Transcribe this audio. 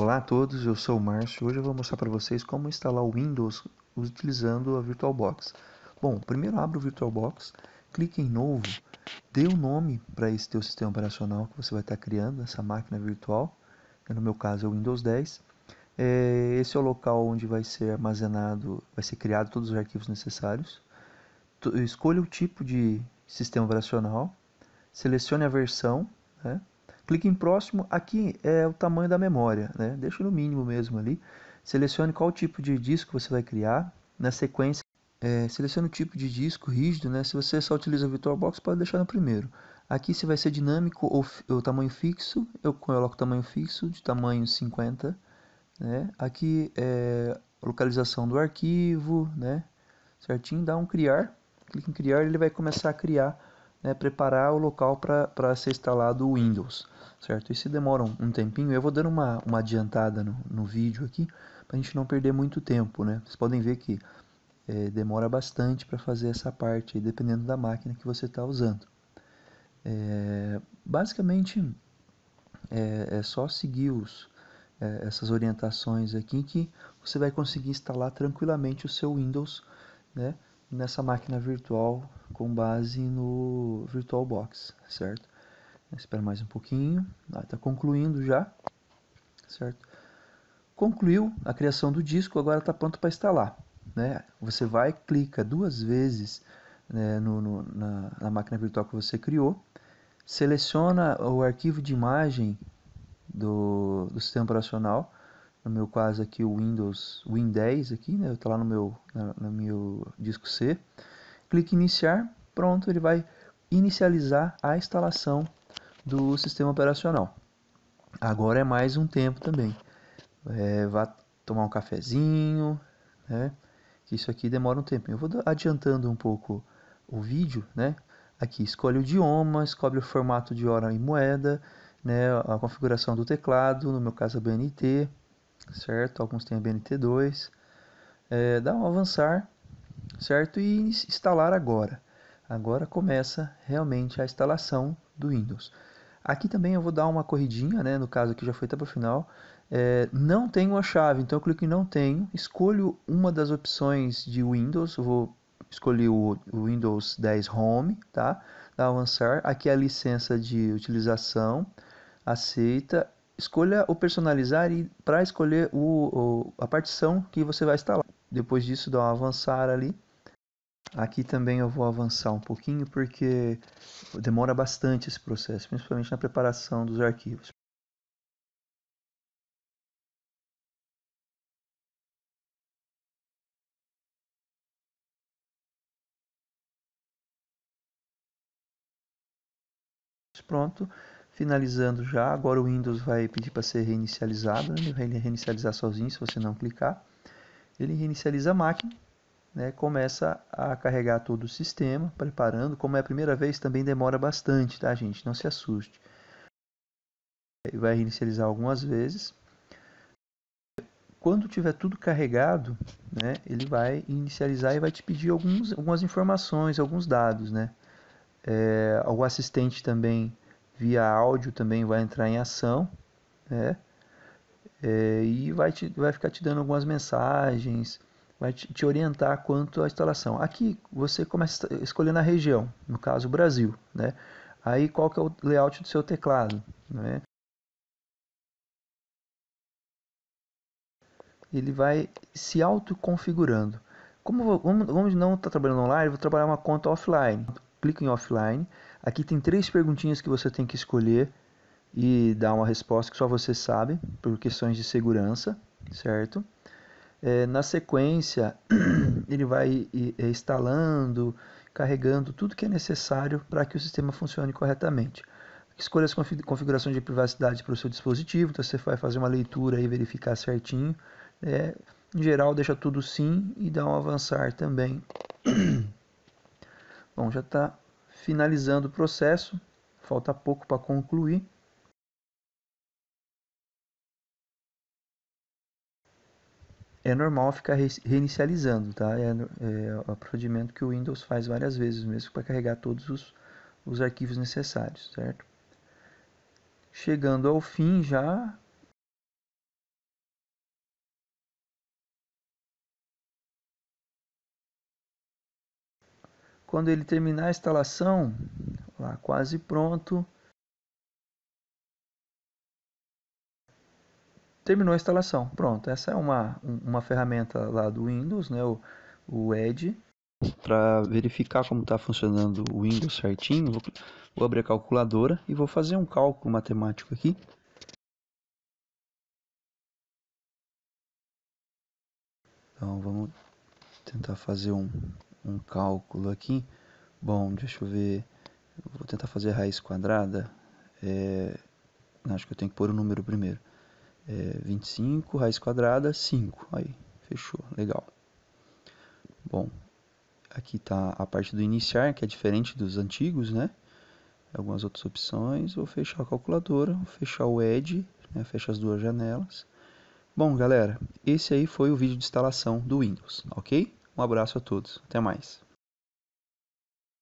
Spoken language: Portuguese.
Olá a todos, eu sou o Márcio e hoje eu vou mostrar para vocês como instalar o Windows utilizando a VirtualBox. Bom, primeiro abra o VirtualBox, clique em Novo, dê o um nome para esse teu sistema operacional que você vai estar criando, essa máquina virtual, no meu caso é o Windows 10. É, esse é o local onde vai ser armazenado, vai ser criado todos os arquivos necessários. Escolha o tipo de sistema operacional, selecione a versão, né? Clique em próximo, aqui é o tamanho da memória, né? deixa no mínimo mesmo ali. Selecione qual tipo de disco você vai criar. Na sequência, é, selecione o tipo de disco rígido, né? se você só utiliza o VirtualBox, pode deixar no primeiro. Aqui se vai ser dinâmico ou, ou tamanho fixo, eu coloco tamanho fixo de tamanho 50. Né? Aqui é localização do arquivo, né? certinho, dá um criar, clique em criar, ele vai começar a criar né, preparar o local para ser instalado o Windows, certo? Isso demora um, um, tempinho, eu vou dando uma, uma adiantada no, no vídeo aqui, para a gente não perder muito tempo, né? Vocês podem ver que é, demora bastante para fazer essa parte, aí, dependendo da máquina que você está usando. É, basicamente, é, é, só seguir os, é, essas orientações aqui que você vai conseguir instalar tranquilamente o seu Windows, né? nessa máquina virtual com base no VirtualBox, certo? Espera mais um pouquinho, está ah, tá concluindo já, certo? Concluiu a criação do disco, agora está pronto para instalar. Né? Você vai, clica duas vezes né, no, no, na, na máquina virtual que você criou, seleciona o arquivo de imagem do, do sistema operacional no meu caso aqui o Windows Win 10 aqui, né? Está lá no meu, no meu disco C. Clique em iniciar, pronto, ele vai inicializar a instalação do sistema operacional. Agora é mais um tempo também. É, vá tomar um cafezinho, né? Isso aqui demora um tempo. Eu vou adiantando um pouco o vídeo, né? Aqui escolhe o idioma, escolhe o formato de hora e moeda, né? A configuração do teclado, no meu caso a BNT, certo? Alguns têm a BNT2. É, dá um avançar, certo? E instalar agora. Agora começa realmente a instalação do Windows. Aqui também eu vou dar uma corridinha, né? No caso aqui já foi até para o final. É, não tenho a chave, então eu clico em não tenho, escolho uma das opções de Windows, eu vou escolher o, Windows 10 Home, tá? Dá avançar, aqui é a licença de utilização, aceita Escolha o personalizar e para escolher o, o, a partição que você vai instalar. Depois disso, dá um avançar ali. Aqui também eu vou avançar um pouquinho porque demora bastante esse processo, principalmente na preparação dos arquivos. Pronto, Finalizando já, agora o Windows vai pedir para ser reinicializado, né? ele vai reinicializar sozinho se você não clicar. Ele reinicializa a máquina, né? começa a carregar todo o sistema, preparando. Como é a primeira vez, também demora bastante, tá gente? Não se assuste. Ele vai reinicializar algumas vezes. Quando tiver tudo carregado, né, ele vai inicializar e vai te pedir alguns, algumas informações, alguns dados, né? É, o assistente também via áudio também vai entrar em ação, né? É, e vai, te, vai ficar te dando algumas mensagens, vai te, te orientar quanto à instalação. Aqui você começa escolhendo a região, no caso Brasil, né? Aí qual que é o layout do seu teclado, né? Ele vai se autoconfigurando. Como vamos, vamos não estar tá trabalhando online, vou trabalhar uma conta offline. Clica em offline Aqui tem três perguntinhas que você tem que escolher e dar uma resposta que só você sabe, por questões de segurança, certo? É, na sequência, ele vai é, instalando, carregando tudo que é necessário para que o sistema funcione corretamente. Escolha as configurações de privacidade para o seu dispositivo, então você vai fazer uma leitura e verificar certinho. É, em geral, deixa tudo sim e dá um avançar também. Bom, já está finalizando o processo, falta pouco para concluir. É normal ficar reinicializando, tá? É, é, o procedimento que o Windows faz várias vezes, mesmo para carregar todos os, os arquivos necessários, certo? Chegando ao fim já, Quando ele terminar a instalação, lá quase pronto, terminou a instalação. Pronto, essa é uma, uma ferramenta lá do Windows, né, o, o Edge. Para verificar como está funcionando o Windows certinho, vou, vou abrir a calculadora e vou fazer um cálculo matemático aqui. Então vamos tentar fazer um um cálculo aqui. Bom, deixa eu ver. vou tentar fazer a raiz quadrada. É, acho que eu tenho que pôr o número primeiro. É, 25, raiz quadrada, 5. Aí, fechou. Legal. Bom, aqui está a parte do iniciar, que é diferente dos antigos, né? Algumas outras opções. Vou fechar a calculadora, vou fechar o Edge, né? fecha as duas janelas. Bom, galera, esse aí foi o vídeo de instalação do Windows, ok? Um abraço a todos, até mais.